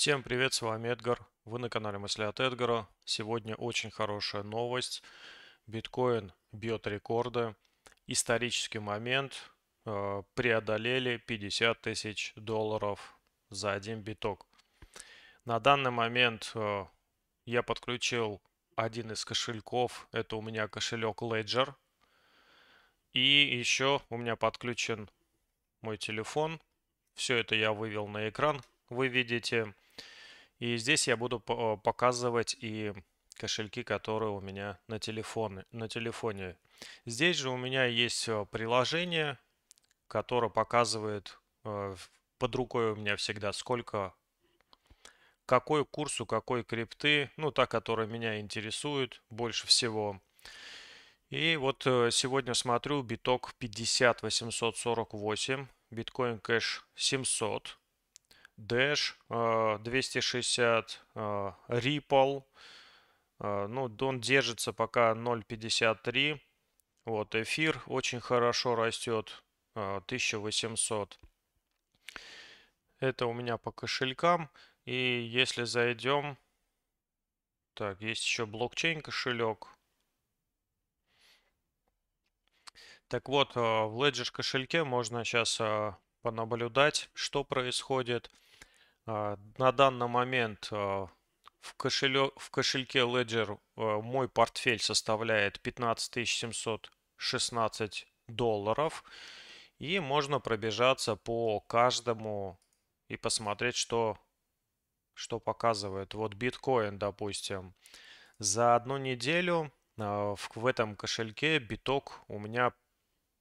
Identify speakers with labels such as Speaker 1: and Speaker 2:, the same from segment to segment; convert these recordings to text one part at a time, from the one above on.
Speaker 1: Всем привет, с вами Эдгар. Вы на канале Мысли от Эдгара. Сегодня очень хорошая новость. Биткоин бьет рекорды. Исторический момент. Э, преодолели 50 тысяч долларов за один биток. На данный момент э, я подключил один из кошельков. Это у меня кошелек Ledger. И еще у меня подключен мой телефон. Все это я вывел на экран. Вы видите и здесь я буду показывать и кошельки, которые у меня на, телефон, на телефоне. Здесь же у меня есть э, приложение, которое показывает э, под рукой у меня всегда, сколько, какой курс у какой крипты, ну, та, которая меня интересует больше всего. И вот э, сегодня смотрю, биток 50 848, биткоин кэш 700, Dash 260, э, э, Ripple. Э, ну, он держится пока 0.53. Вот, эфир очень хорошо растет, 1800. Это у меня по кошелькам. И если зайдем... Так, есть еще блокчейн кошелек. Так вот, в Ledger кошельке можно сейчас понаблюдать, что происходит. А, на данный момент а, в, кошеле, в кошельке Ledger а, мой портфель составляет 15 716 долларов. И можно пробежаться по каждому и посмотреть, что, что показывает. Вот биткоин, допустим. За одну неделю в этом кошельке биток у меня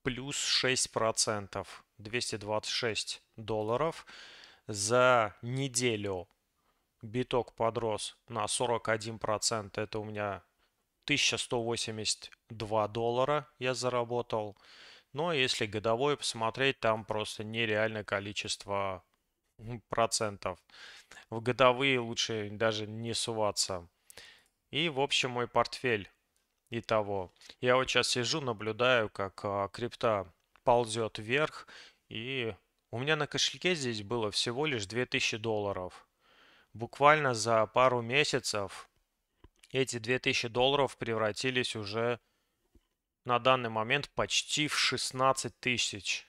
Speaker 1: плюс 6%, 226 долларов за неделю биток подрос на 41%. Это у меня 1182 доллара я заработал. Но если годовой посмотреть, там просто нереальное количество ну, процентов. В годовые лучше даже не суваться. И, в общем, мой портфель и того. Я вот сейчас сижу, наблюдаю, как а, крипта ползет вверх и у меня на кошельке здесь было всего лишь 2000 долларов. Буквально за пару месяцев эти 2000 долларов превратились уже на данный момент почти в 16 тысяч.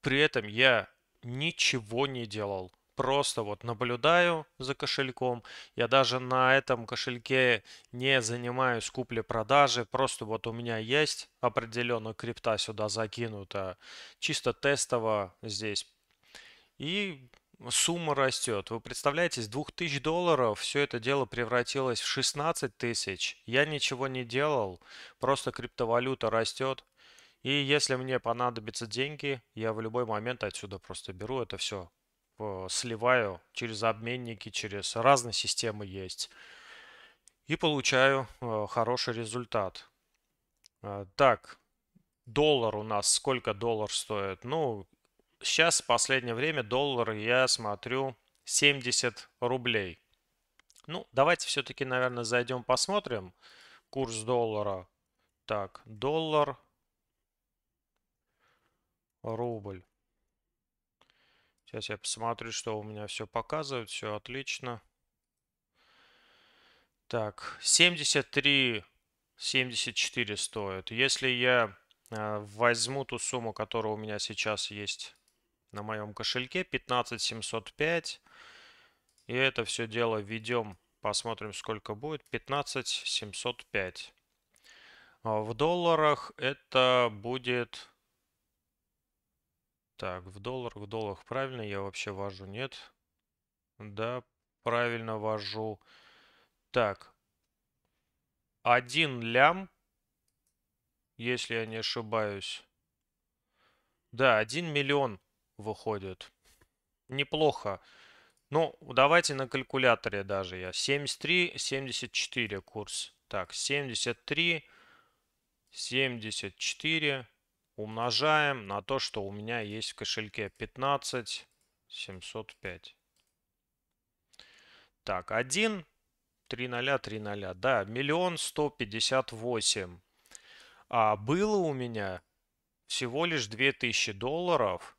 Speaker 1: При этом я ничего не делал просто вот наблюдаю за кошельком. Я даже на этом кошельке не занимаюсь купли-продажи. Просто вот у меня есть определенно крипта сюда закинута. Чисто тестово здесь. И сумма растет. Вы представляете, с 2000 долларов все это дело превратилось в 16 тысяч. Я ничего не делал, просто криптовалюта растет. И если мне понадобятся деньги, я в любой момент отсюда просто беру это все, Э, сливаю через обменники, через разные системы есть. И получаю э, хороший результат. Э, так, доллар у нас, сколько доллар стоит? Ну, сейчас в последнее время доллар я смотрю 70 рублей. Ну, давайте все-таки, наверное, зайдем посмотрим курс доллара. Так, доллар, рубль. Сейчас я посмотрю, что у меня все показывает. Все отлично. Так, 73, 74 стоит. Если я а, возьму ту сумму, которая у меня сейчас есть на моем кошельке, 15705, и это все дело введем, посмотрим, сколько будет, 15705. А, в долларах это будет так, в долларах, в долларах правильно я вообще вожу, нет? Да, правильно вожу. Так, один лям, если я не ошибаюсь. Да, 1 миллион выходит. Неплохо. Ну, давайте на калькуляторе даже я. 73, 74 курс. Так, 73, 74, умножаем на то, что у меня есть в кошельке 15 705. Так, 1, 3 0, 3 0. Да, миллион сто пятьдесят восемь. А было у меня всего лишь 2000 долларов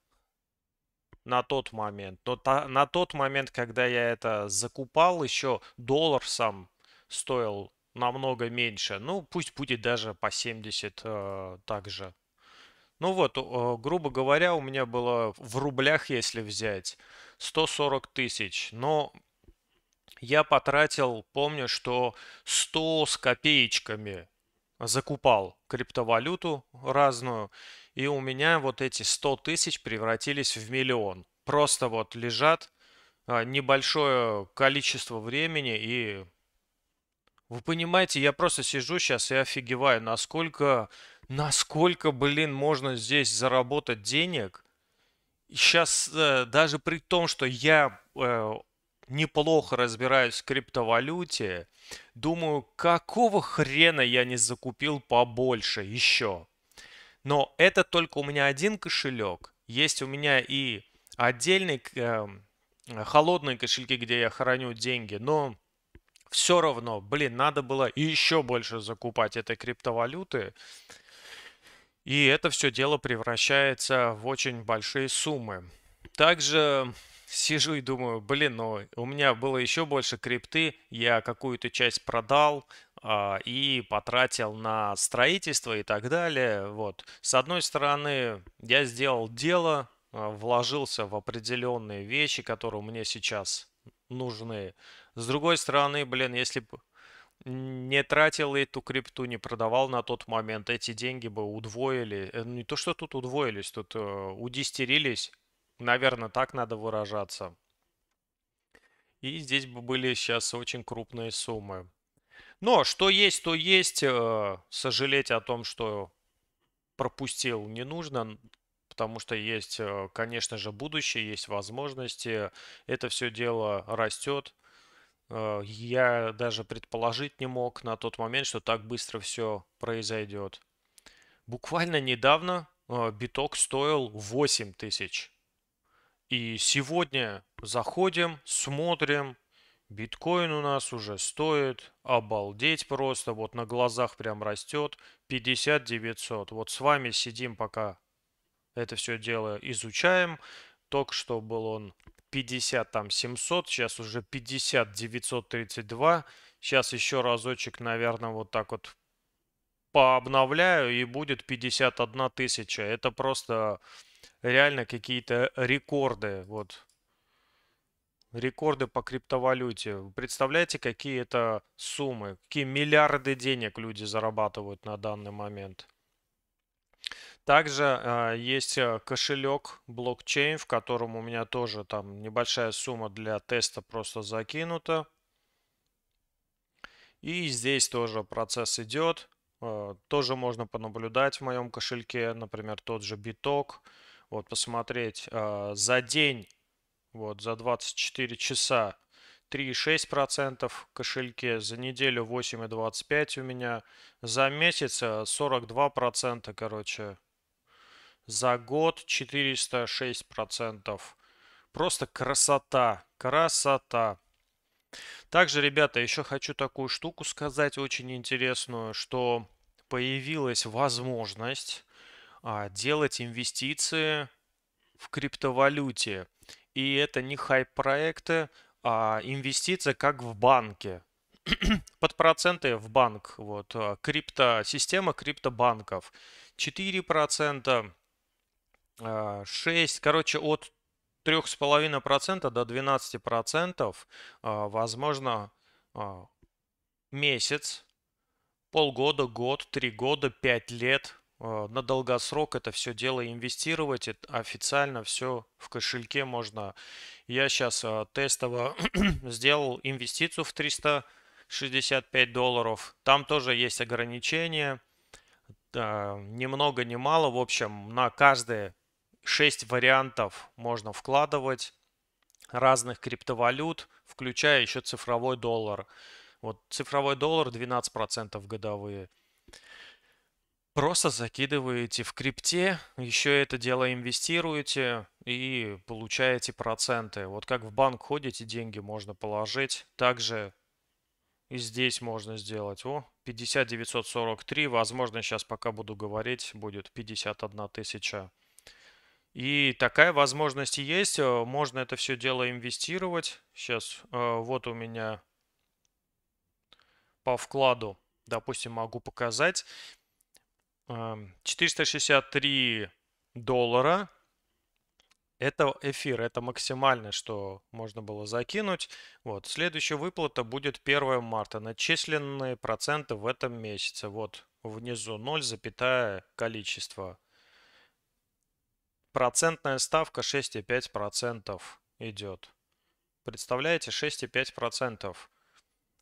Speaker 1: на тот момент. Но та, на тот момент, когда я это закупал, еще доллар сам стоил намного меньше. Ну, пусть будет даже по 70 э, также. Ну вот, грубо говоря, у меня было в рублях, если взять, 140 тысяч. Но я потратил, помню, что 100 с копеечками закупал криптовалюту разную, и у меня вот эти 100 тысяч превратились в миллион. Просто вот лежат а, небольшое количество времени, и вы понимаете, я просто сижу сейчас и офигеваю, насколько насколько, блин, можно здесь заработать денег. Сейчас э, даже при том, что я э, неплохо разбираюсь в криптовалюте, думаю, какого хрена я не закупил побольше еще. Но это только у меня один кошелек. Есть у меня и отдельный э, холодные кошельки, где я храню деньги, но все равно, блин, надо было еще больше закупать этой криптовалюты. И это все дело превращается в очень большие суммы. Также сижу и думаю, блин, ну у меня было еще больше крипты, я какую-то часть продал э, и потратил на строительство и так далее. Вот. С одной стороны, я сделал дело, э, вложился в определенные вещи, которые мне сейчас нужны. С другой стороны, блин, если бы не тратил эту крипту, не продавал на тот момент, эти деньги бы удвоили. Э, не то, что тут удвоились, тут э, удистерились, Наверное, так надо выражаться. И здесь бы были сейчас очень крупные суммы. Но что есть, то есть. Э, сожалеть о том, что пропустил, не нужно. Потому что есть, конечно же, будущее, есть возможности. Это все дело растет. Э, я даже предположить не мог на тот момент, что так быстро все произойдет. Буквально недавно э, биток стоил 8 тысяч. И сегодня заходим, смотрим, биткоин у нас уже стоит, обалдеть просто, вот на глазах прям растет, 50 900. Вот с вами сидим пока это все дело изучаем. Только что был он 50, там 700, сейчас уже 50, 932. Сейчас еще разочек, наверное, вот так вот пообновляю и будет 51 тысяча. Это просто реально какие-то рекорды. Вот. Рекорды по криптовалюте. представляете, какие это суммы, какие миллиарды денег люди зарабатывают на данный момент. Также а, э, есть кошелек блокчейн, в котором у меня тоже там небольшая сумма для теста просто закинута. И здесь тоже процесс идет. Э, тоже можно понаблюдать в моем кошельке, например, тот же биток. Вот посмотреть э, за день, вот за 24 часа 3,6% в кошельке, за неделю 8,25% у меня, за месяц 42%, э, короче, за год 406%. Просто красота, красота. Также, ребята, еще хочу такую штуку сказать, очень интересную, что появилась возможность а, делать инвестиции в криптовалюте. И это не хайп-проекты, а инвестиции как в банке. Под проценты в банк. Вот. А, крипто, система криптобанков. 4%, 6, а, короче, от 3,5% до 12%, а, возможно, а, месяц, полгода, год, три года, пять лет. На долгосрок это все дело инвестировать, это официально все в кошельке можно. Я сейчас тестово сделал инвестицию в 365 долларов. Там тоже есть ограничения, ни много ни мало. В общем, на каждые 6 вариантов можно вкладывать разных криптовалют, включая еще цифровой доллар. Вот цифровой доллар 12% годовые. Просто закидываете в крипте, еще это дело инвестируете и получаете проценты. Вот как в банк ходите, деньги можно положить. Также и здесь можно сделать. О, 50943, возможно, сейчас пока буду говорить, будет 51 тысяча. И такая возможность есть. Э, можно это все дело инвестировать. Сейчас э, вот у меня по вкладу, допустим, могу показать. 463 эм, доллара. Это эфир, это максимальное, что можно было закинуть. Вот, следующая выплата будет 1 марта. Начисленные проценты в этом месяце. Вот внизу 0, запятая количество. Процентная ставка 6,5% идет. Представляете, 6,5%.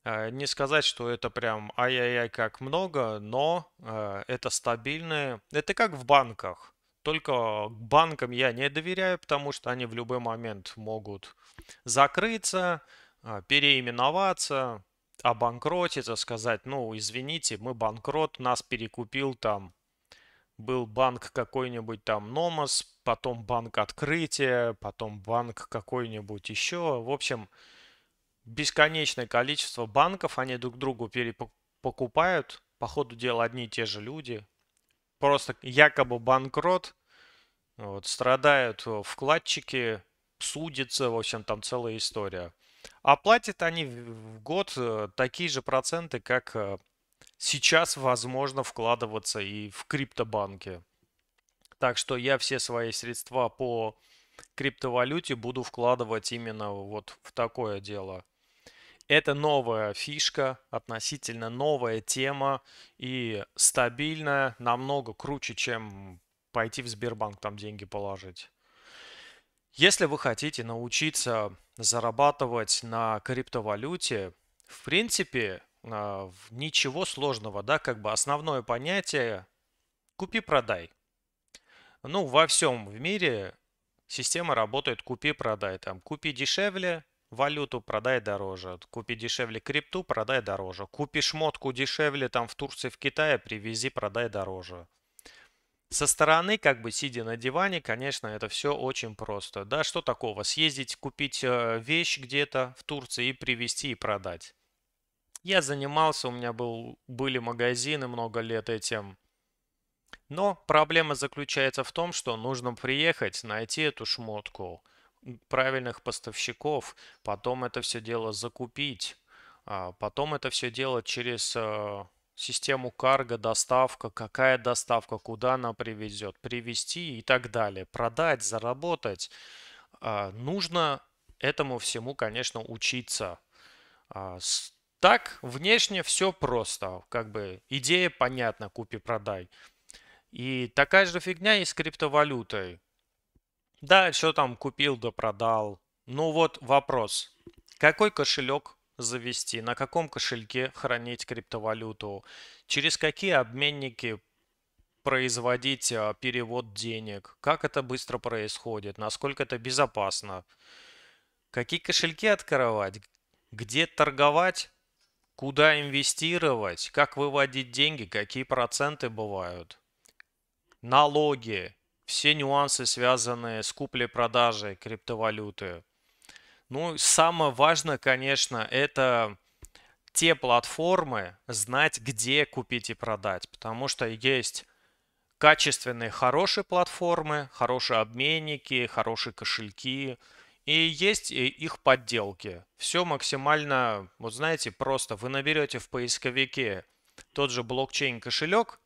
Speaker 1: Э, не сказать, что это прям ай-яй-яй как много, но э, это стабильные. Это как в банках. Только банкам я не доверяю, потому что они в любой момент могут закрыться, э, переименоваться, обанкротиться, сказать, ну, извините, мы банкрот, нас перекупил там был банк какой-нибудь там Номос, потом банк открытия, потом банк какой-нибудь еще. В общем, бесконечное количество банков, они друг другу перепокупают, по ходу дела одни и те же люди. Просто якобы банкрот, вот, страдают вкладчики, судятся, в общем, там целая история. А платят они в год э, такие же проценты, как э, сейчас возможно вкладываться и в криптобанки. Так что я все свои средства по криптовалюте буду вкладывать именно вот в такое дело. Это новая фишка, относительно новая тема и стабильная, намного круче, чем пойти в Сбербанк там деньги положить. Если вы хотите научиться зарабатывать на криптовалюте, в принципе, а, ничего сложного, да, как бы основное понятие купи-продай. Ну, во всем в мире система работает купи-продай. Там купи дешевле валюту, продай дороже. Купи дешевле крипту, продай дороже. Купи шмотку дешевле там в Турции, в Китае, привези, продай дороже. Со стороны, как бы сидя на диване, конечно, это все очень просто. Да, что такого? Съездить, купить э, вещь где-то в Турции и привезти и продать. Я занимался, у меня был, были магазины много лет этим. Но проблема заключается в том, что нужно приехать, найти эту шмотку, правильных поставщиков, потом это все дело закупить, а, потом это все дело через а, систему карго, доставка, какая доставка, куда она привезет, привезти и так далее, продать, заработать. А, нужно этому всему, конечно, учиться. Так, внешне все просто, как бы идея понятна, купи-продай. И такая же фигня и с криптовалютой. Да, что там купил да продал. Ну вот вопрос. Какой кошелек завести? На каком кошельке хранить криптовалюту? Через какие обменники производить а, перевод денег? Как это быстро происходит? Насколько это безопасно? Какие кошельки открывать? Где торговать? Куда инвестировать, как выводить деньги, какие проценты бывают, налоги, все нюансы, связанные с куплей-продажей криптовалюты. Ну, самое важное, конечно, это те платформы знать, где купить и продать, потому что есть качественные, хорошие платформы, хорошие обменники, хорошие кошельки – и есть э, их подделки. Все максимально, вот знаете, просто вы наберете в поисковике тот же блокчейн кошелек,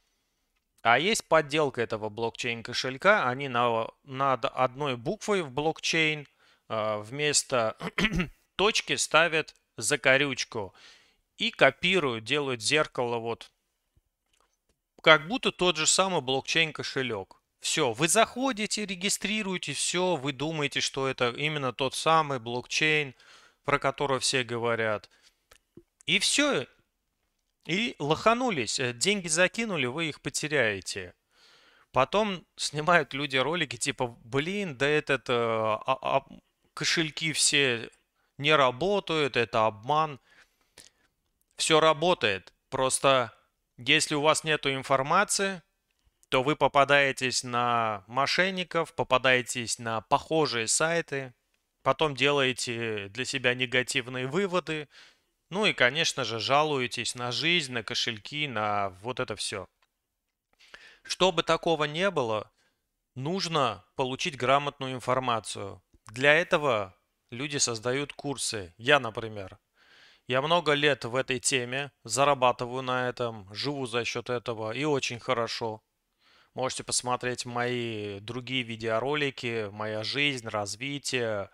Speaker 1: а есть подделка этого блокчейн кошелька. Они на, над одной буквой в блокчейн а, вместо точки ставят закорючку и копируют, делают зеркало вот как будто тот же самый блокчейн кошелек. Все, вы заходите, регистрируете все, вы думаете, что это именно тот самый блокчейн, про который все говорят. И все. И лоханулись. Э, деньги закинули, вы их потеряете. Потом снимают люди ролики типа, блин, да этот э, а, а, кошельки все не работают, это обман. Все работает. Просто если у вас нет информации, то вы попадаетесь на мошенников, попадаетесь на похожие сайты, потом делаете для себя негативные выводы, ну и, конечно же, жалуетесь на жизнь, на кошельки, на вот это все. Чтобы такого не было, нужно получить грамотную информацию. Для этого люди создают курсы. Я, например. Я много лет в этой теме, зарабатываю на этом, живу за счет этого и очень хорошо. Можете посмотреть мои другие видеоролики, моя жизнь, развитие,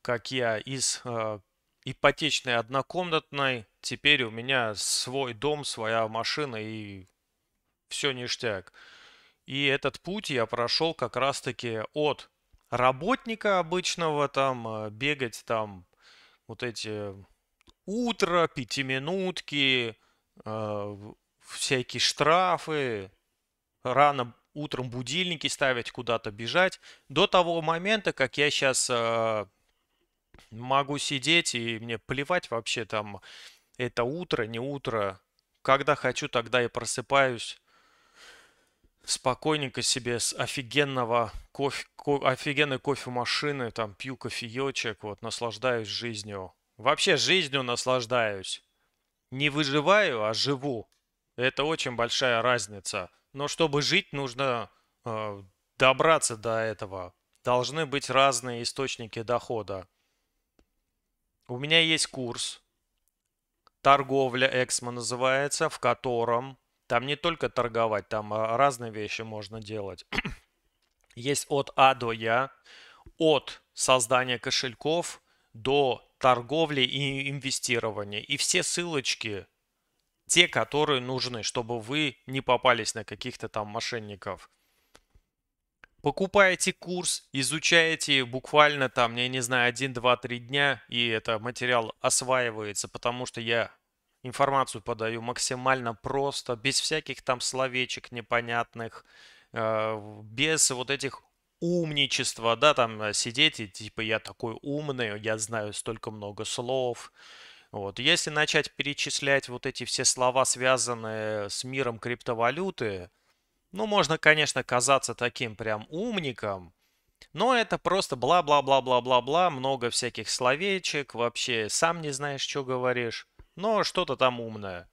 Speaker 1: как я из э, ипотечной однокомнатной, теперь у меня свой дом, своя машина и все ништяк. И этот путь я прошел как раз-таки от работника обычного, там э, бегать там вот эти утро, пятиминутки, э, всякие штрафы, рано утром будильники ставить, куда-то бежать. До того момента, как я сейчас э, могу сидеть и мне плевать вообще там, это утро, не утро. Когда хочу, тогда я просыпаюсь. Спокойненько себе с офигенного кофе, ко, офигенной кофемашины, там пью кофеечек, вот, наслаждаюсь жизнью. Вообще жизнью наслаждаюсь. Не выживаю, а живу. Это очень большая разница. Но чтобы жить, нужно э, добраться до этого. Должны быть разные источники дохода. У меня есть курс «Торговля Эксмо» называется, в котором там не только торговать, там а, разные вещи можно делать. есть от А до Я, от создания кошельков до торговли и инвестирования. И все ссылочки те, которые нужны, чтобы вы не попались на каких-то там мошенников. Покупаете курс, изучаете буквально там, я не знаю, 1, 2, 3 дня, и этот материал осваивается, потому что я информацию подаю максимально просто, без всяких там словечек непонятных, э, без вот этих умничества, да, там э, сидеть и типа я такой умный, я знаю столько много слов, вот. Если начать перечислять вот эти все слова, связанные с миром криптовалюты, ну, можно, конечно, казаться таким прям умником, но это просто бла-бла-бла-бла-бла-бла, много всяких словечек, вообще сам не знаешь, что говоришь, но что-то там умное.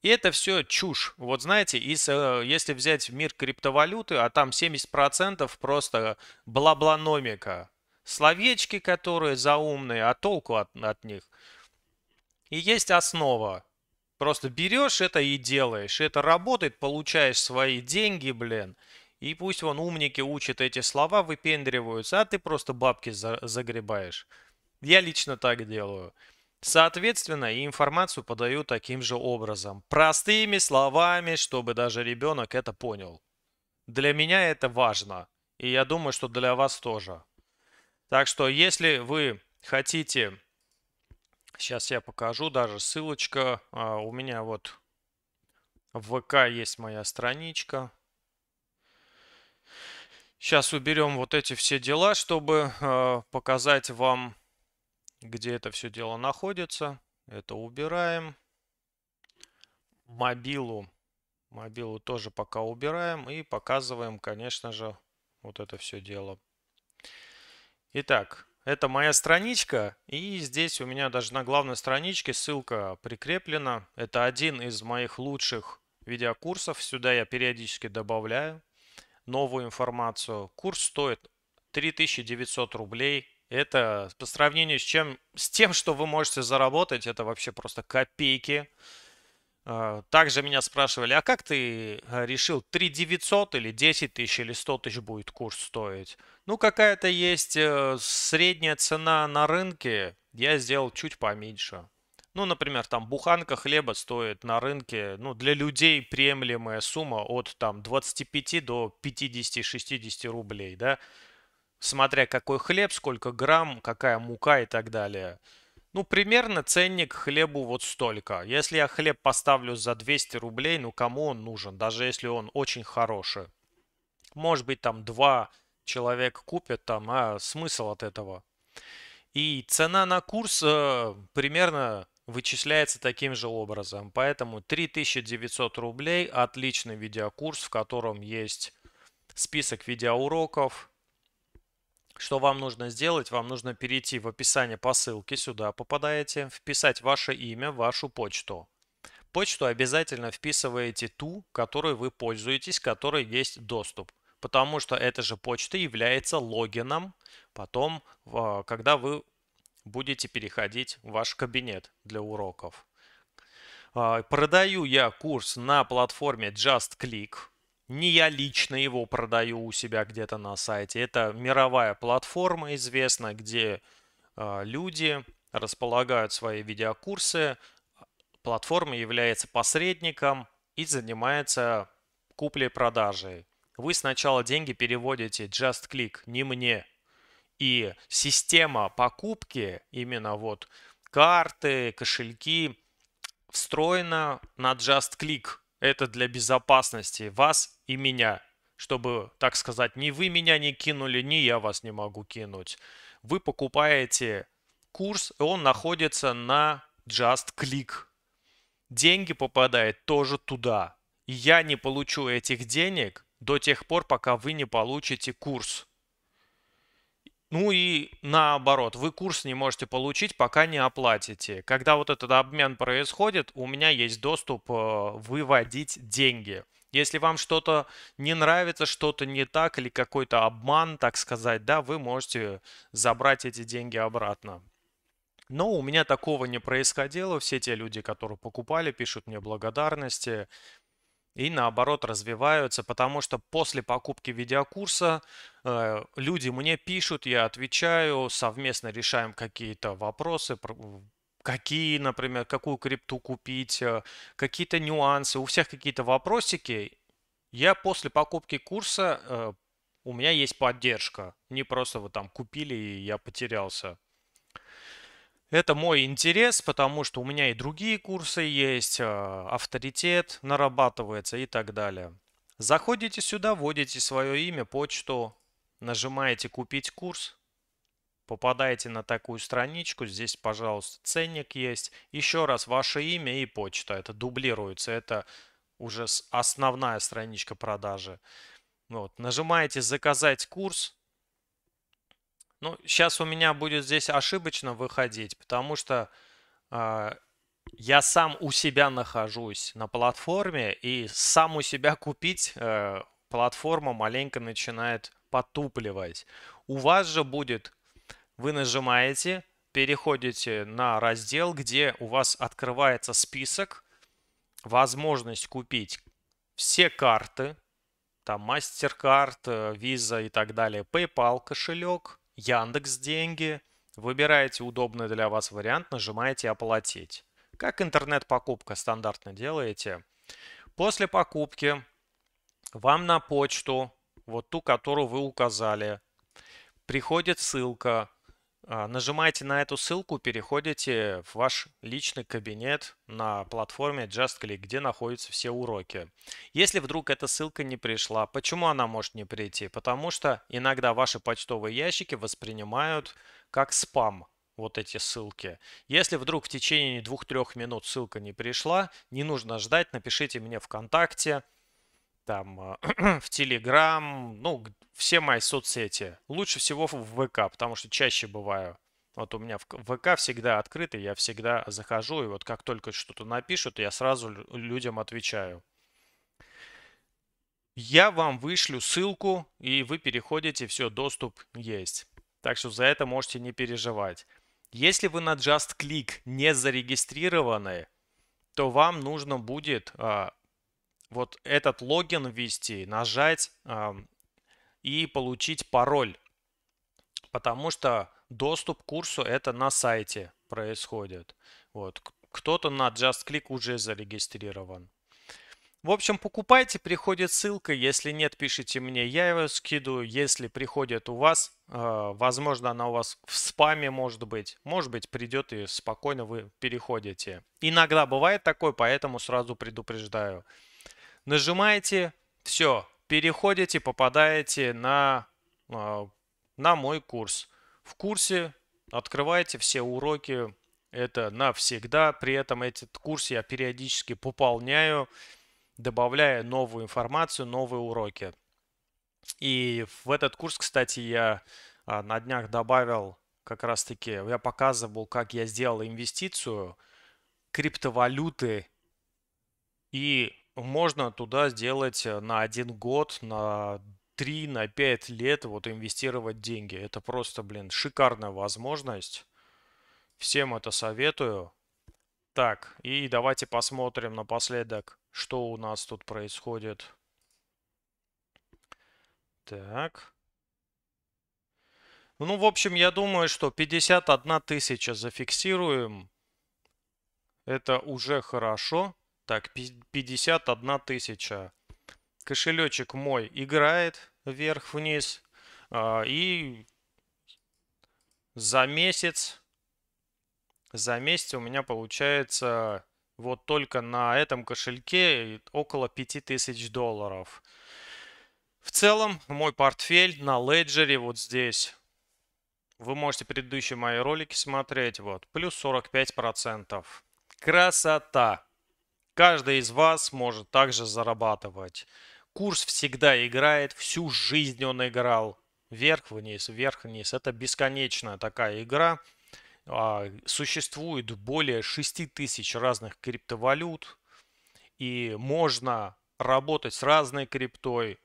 Speaker 1: И это все чушь. Вот знаете, э, если взять мир криптовалюты, а там 70% просто бла-бла-номика. Словечки, которые заумные, а толку от, от них – и есть основа. Просто берешь это и делаешь. Это работает, получаешь свои деньги, блин. И пусть вон умники учат эти слова, выпендриваются, а ты просто бабки за загребаешь. Я лично так делаю. Соответственно, и информацию подаю таким же образом. Простыми словами, чтобы даже ребенок это понял. Для меня это важно. И я думаю, что для вас тоже. Так что, если вы хотите Сейчас я покажу даже ссылочка. А, у меня вот в ВК есть моя страничка. Сейчас уберем вот эти все дела, чтобы а, показать вам, где это все дело находится. Это убираем. Мобилу. Мобилу тоже пока убираем и показываем, конечно же, вот это все дело. Итак, это моя страничка, и здесь у меня даже на главной страничке ссылка прикреплена. Это один из моих лучших видеокурсов. Сюда я периодически добавляю новую информацию. Курс стоит 3900 рублей. Это по сравнению с чем, с тем, что вы можете заработать, это вообще просто копейки. А, также меня спрашивали, а как ты а, решил 3 900 или 10 тысяч или 100 тысяч будет курс стоить? Ну, какая-то есть э, средняя цена на рынке, я сделал чуть поменьше. Ну, например, там буханка хлеба стоит на рынке, ну, для людей приемлемая сумма от там 25 до 50-60 рублей, да, смотря какой хлеб, сколько грамм, какая мука и так далее. Ну, примерно ценник хлебу вот столько. Если я хлеб поставлю за 200 рублей, ну кому он нужен, даже если он очень хороший? Может быть, там два человека купят, там, а смысл от этого? И цена на курс э, примерно вычисляется таким же образом. Поэтому 3900 рублей – отличный видеокурс, в котором есть список видеоуроков, что вам нужно сделать? Вам нужно перейти в описание по ссылке, сюда попадаете, вписать ваше имя, вашу почту. Почту обязательно вписываете ту, которой вы пользуетесь, которой есть доступ потому что эта же почта является логином потом, а, когда вы будете переходить в ваш кабинет для уроков. А, продаю я курс на платформе JustClick. Не я лично его продаю у себя где-то на сайте. Это мировая платформа известна, где а, люди располагают свои видеокурсы. Платформа является посредником и занимается куплей-продажей. Вы сначала деньги переводите just click, не мне. И система покупки, именно вот карты, кошельки, встроена на just click – это для безопасности вас и меня, чтобы, так сказать, ни вы меня не кинули, ни я вас не могу кинуть. Вы покупаете курс, и он находится на Just Click. Деньги попадают тоже туда. И я не получу этих денег до тех пор, пока вы не получите курс. Ну и наоборот, вы курс не можете получить, пока не оплатите. Когда вот этот обмен происходит, у меня есть доступ э, выводить деньги. Если вам что-то не нравится, что-то не так или какой-то обман, так сказать, да, вы можете забрать эти деньги обратно. Но у меня такого не происходило. Все те люди, которые покупали, пишут мне благодарности и наоборот развиваются, потому что после покупки видеокурса э, люди мне пишут, я отвечаю, совместно решаем какие-то вопросы, какие, например, какую крипту купить, э, какие-то нюансы, у всех какие-то вопросики. Я после покупки курса э, у меня есть поддержка, не просто вы там купили и я потерялся. Это мой интерес, потому что у меня и другие курсы есть, а, авторитет нарабатывается и так далее. Заходите сюда, вводите свое имя, почту, нажимаете «Купить курс», попадаете на такую страничку, здесь, пожалуйста, ценник есть. Еще раз, ваше имя и почта, это дублируется, это уже основная страничка продажи. Вот. Нажимаете «Заказать курс», ну, сейчас у меня будет здесь ошибочно выходить, потому что э, я сам у себя нахожусь на платформе, и сам у себя купить э, платформа маленько начинает потупливать. У вас же будет, вы нажимаете, переходите на раздел, где у вас открывается список, возможность купить все карты, там MasterCard, э, Visa и так далее, PayPal кошелек – Яндекс деньги. Выбираете удобный для вас вариант, нажимаете «Оплатить». Как интернет-покупка стандартно делаете. После покупки вам на почту, вот ту, которую вы указали, приходит ссылка а, нажимаете на эту ссылку, переходите в ваш личный кабинет на платформе JustClick, где находятся все уроки. Если вдруг эта ссылка не пришла, почему она может не прийти? Потому что иногда ваши почтовые ящики воспринимают как спам вот эти ссылки. Если вдруг в течение 2-3 минут ссылка не пришла, не нужно ждать, напишите мне ВКонтакте, там а, в Телеграм, ну, все мои соцсети. Лучше всего в ВК, потому что чаще бываю. Вот у меня в ВК всегда открытый, я всегда захожу, и вот как только что-то напишут, я сразу людям отвечаю. Я вам вышлю ссылку, и вы переходите, все, доступ есть. Так что за это можете не переживать. Если вы на JustClick не зарегистрированы, то вам нужно будет а, вот этот логин ввести, нажать и получить пароль. Потому что доступ к курсу это на сайте происходит. Вот. Кто-то на JustClick уже зарегистрирован. В общем, покупайте, приходит ссылка. Если нет, пишите мне, я ее скидываю. Если приходит у вас, а, возможно, она у вас в спаме, может быть. Может быть, придет и спокойно вы переходите. Иногда бывает такое, поэтому сразу предупреждаю. Нажимаете, все, переходите, попадаете на, а, на мой курс. В курсе открываете все уроки, это навсегда. При этом этот курс я периодически пополняю, добавляя новую информацию, новые уроки. И в этот курс, кстати, я а, на днях добавил как раз-таки, я показывал, как я сделал инвестицию криптовалюты и можно туда сделать э, на один год, на три на пять лет вот инвестировать деньги. Это просто, блин, шикарная возможность. Всем это советую. Так, и давайте посмотрим напоследок, что у нас тут происходит. Так. Ну, в общем, я думаю, что 51 тысяча зафиксируем. Это уже хорошо. Так, 51 тысяча. Кошелечек мой играет вверх-вниз. А, и за месяц, за месяц у меня получается вот только на этом кошельке около 5000 долларов. В целом, мой портфель на леджере вот здесь. Вы можете предыдущие мои ролики смотреть. Вот, плюс 45%. Красота! Каждый из вас может также зарабатывать. Курс всегда играет, всю жизнь он играл. Вверх-вниз, вверх-вниз. Это бесконечная такая игра. А, существует более 6 тысяч разных криптовалют. И можно работать с разной криптой,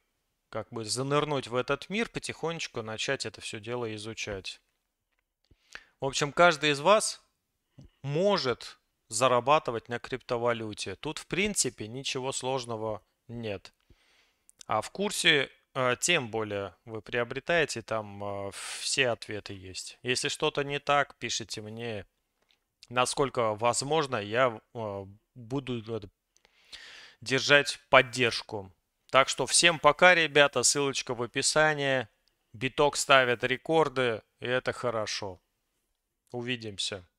Speaker 1: как бы занырнуть в этот мир, потихонечку начать это все дело изучать. В общем, каждый из вас может зарабатывать на криптовалюте. Тут в принципе ничего сложного нет. А в курсе э, тем более вы приобретаете, там э, все ответы есть. Если что-то не так, пишите мне, насколько возможно, я э, буду держать поддержку. Так что всем пока, ребята, ссылочка в описании. Биток ставит рекорды, и это хорошо. Увидимся.